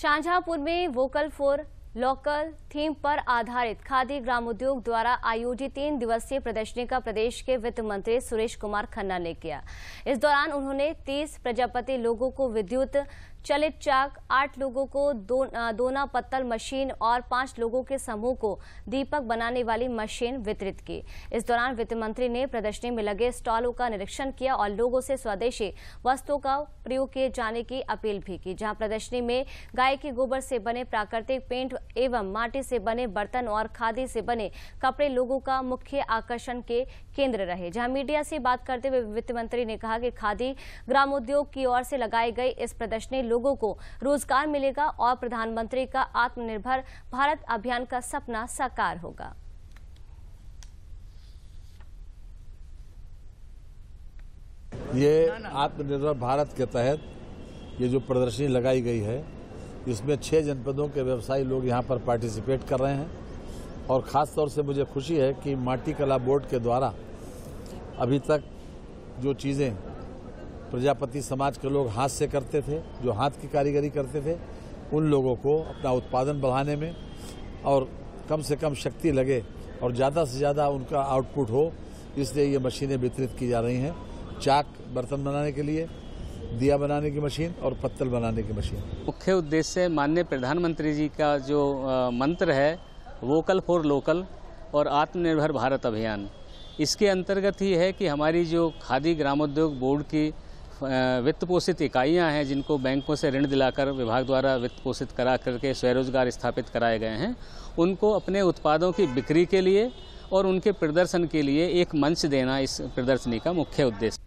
शाहजहांपुर में vocal for local theme पर आधारित खादी ग्रामोद्योग द्वारा आयोजित तीन दिवसीय प्रदर्शनी का प्रदेश के वित्त मंत्री सुरेश कुमार खन्ना ने किया इस दौरान उन्होंने 30 प्रजापति लोगों को विद्युत चलित चाक आठ लोगों को दो, दोना पत्तल मशीन और पांच लोगों के समूह को दीपक बनाने वाली मशीन वितरित की इस दौरान वित्त मंत्री ने प्रदर्शनी में लगे स्टॉलों का निरीक्षण किया और लोगों से स्वदेशी वस्तुओं का प्रयोग किए जाने की अपील भी की जहां प्रदर्शनी में गाय के गोबर से बने प्राकृतिक पेंट एवं माटी से बने बर्तन और खादी से बने कपड़े लोगों का मुख्य आकर्षण के केंद्र रहे जहां मीडिया से बात करते हुए वित्त मंत्री ने कहा कि खादी ग्रामोद्योग की ओर से लगाई गई इस प्रदर्शनी लोगों को रोजगार मिलेगा और प्रधानमंत्री का आत्मनिर्भर भारत अभियान का सपना साकार होगा ये आत्मनिर्भर भारत के तहत ये जो प्रदर्शनी लगाई गई है इसमें छः जनपदों के व्यवसायी लोग यहाँ पर पार्टिसिपेट कर रहे हैं और ख़ास तौर से मुझे खुशी है कि माटी कला बोर्ड के द्वारा अभी तक जो चीज़ें प्रजापति समाज के लोग हाथ से करते थे जो हाथ की कारीगरी करते थे उन लोगों को अपना उत्पादन बढ़ाने में और कम से कम शक्ति लगे और ज़्यादा से ज़्यादा उनका आउटपुट हो इसलिए ये मशीनें वितरित की जा रही हैं चाक बर्तन बनाने के लिए दिया बनाने की मशीन और पत्तल बनाने की मशीन मुख्य उद्देश्य माननीय प्रधानमंत्री जी का जो मंत्र है वोकल फॉर लोकल और आत्मनिर्भर भारत अभियान इसके अंतर्गत ही है कि हमारी जो खादी ग्रामोद्योग बोर्ड की वित्त पोषित इकाइयाँ हैं जिनको बैंकों से ऋण दिलाकर विभाग द्वारा वित्त पोषित करा करके स्वरोजगार स्थापित कराए गए हैं उनको अपने उत्पादों की बिक्री के लिए और उनके प्रदर्शन के लिए एक मंच देना इस प्रदर्शनी का मुख्य उद्देश्य